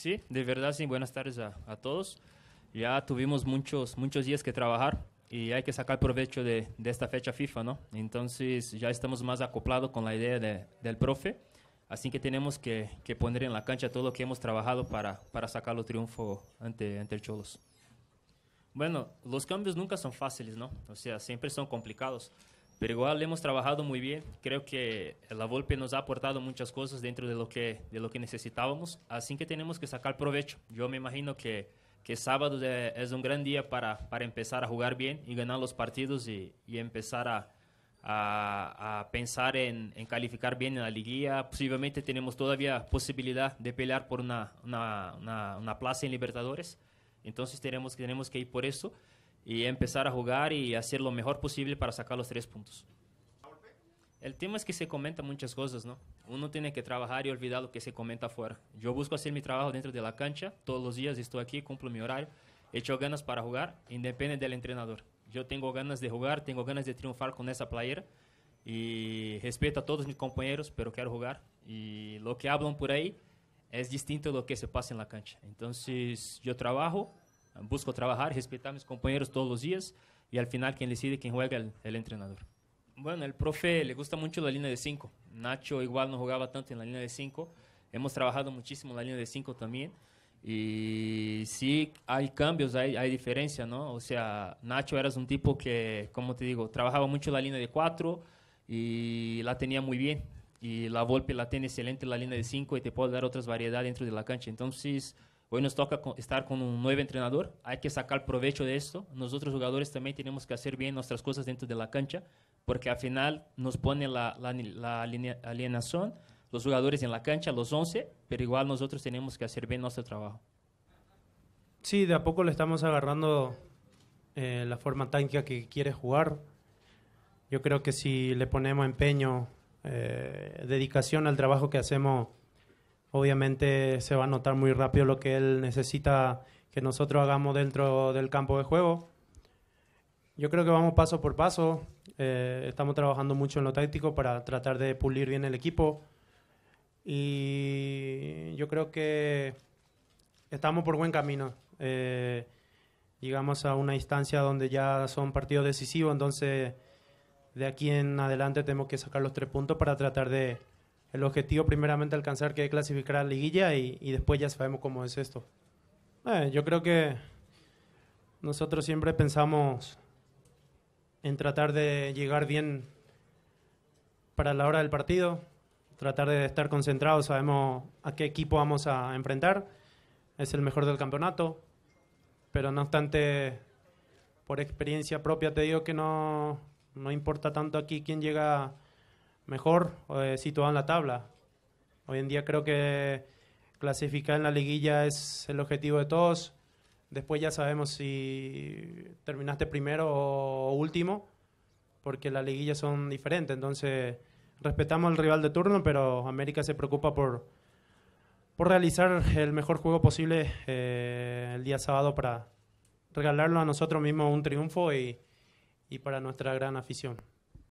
Sí, de verdad, sí, buenas tardes a, todos. Ya tuvimos muchos, muchos días que trabajar y hay que sacar provecho de, esta fecha FIFA, ¿no? Entonces ya estamos más acoplados con la idea del profe, así que tenemos que, poner en la cancha todo lo que hemos trabajado para, para sacar los triunfo ante, ante el Cholos. Bueno, los cambios nunca son fáciles, ¿no? O sea, siempre son complicados. Pero igual hemos trabajado muy bien. Creo que la Volpe nos ha aportado muchas cosas dentro de lo que, de lo que necesitábamos. Así que tenemos que sacar provecho. Yo me imagino que, sábado es un gran día para, empezar a jugar bien y ganar los partidos y, empezar a, pensar en, calificar bien en la liguilla. Posiblemente tenemos todavía posibilidad de pelear por una, plaza en Libertadores. Entonces tenemos, tenemos que ir por eso y empezar a jugar y hacer lo mejor posible para sacar los tres puntos. El tema es que se comenta muchas cosas, ¿no? Uno tiene que trabajar y olvidar lo que se comenta fuera. Yo busco hacer mi trabajo dentro de la cancha, todos los días estoy aquí, cumplo mi horario, hecho ganas para jugar, independientemente del entrenador. Yo tengo ganas de jugar, tengo ganas de triunfar con esa playera y respeto a todos mis compañeros, pero quiero jugar. Y lo que hablan por ahí es distinto a lo que se pasa en la cancha. Entonces yo trabajo, busco trabajar, respetar a mis compañeros todos los días y al final quien decide quien juega el, entrenador. Bueno, el profe le gusta mucho la línea de 5. Nacho igual no jugaba tanto en la línea de 5. Hemos trabajado muchísimo en la línea de 5 también. Y sí, hay cambios, hay, hay, diferencia, ¿no? O sea, Nacho eras un tipo que, como te digo, trabajaba mucho la línea de 4 y la tenía muy bien. Y la Volpe la tiene excelente la línea de 5 y te puede dar otras variedades dentro de la cancha. Entonces, Hoy nos toca estar con un nuevo entrenador, hay que sacar provecho de esto. Nosotros jugadores también tenemos que hacer bien nuestras cosas dentro de la cancha, porque al final nos pone la, la, alienación, los jugadores en la cancha, los 11, pero igual nosotros tenemos que hacer bien nuestro trabajo. Sí, de a poco le estamos agarrando eh, la forma táctica que quiere jugar. Yo creo que si le ponemos empeño, eh, dedicación al trabajo que hacemos obviamente se va a notar muy rápido lo que él necesita que nosotros hagamos dentro del campo de juego. Yo creo que vamos paso por paso. Eh, estamos trabajando mucho en lo táctico para tratar de pulir bien el equipo. Y yo creo que estamos por buen camino. Eh, llegamos a una instancia donde ya son partidos decisivos, entonces de aquí en adelante tenemos que sacar los tres puntos para tratar de, el objetivo primeramente alcanzar que clasificar a la liguilla y, y después ya sabemos cómo es esto. Eh, yo creo que nosotros siempre pensamos en tratar de llegar bien para la hora del partido, tratar de estar concentrados, sabemos a qué equipo vamos a enfrentar, es el mejor del campeonato, pero no obstante, por experiencia propia te digo que no, no importa tanto aquí quién llega mejor eh, situado en la tabla. Hoy en día creo que clasificar en la liguilla es el objetivo de todos. Después ya sabemos si terminaste primero o último, porque las liguillas son diferentes. Entonces, respetamos al rival de turno, pero América se preocupa por, por realizar el mejor juego posible eh, el día sábado para regalarlo a nosotros mismos un triunfo y, y para nuestra gran afición.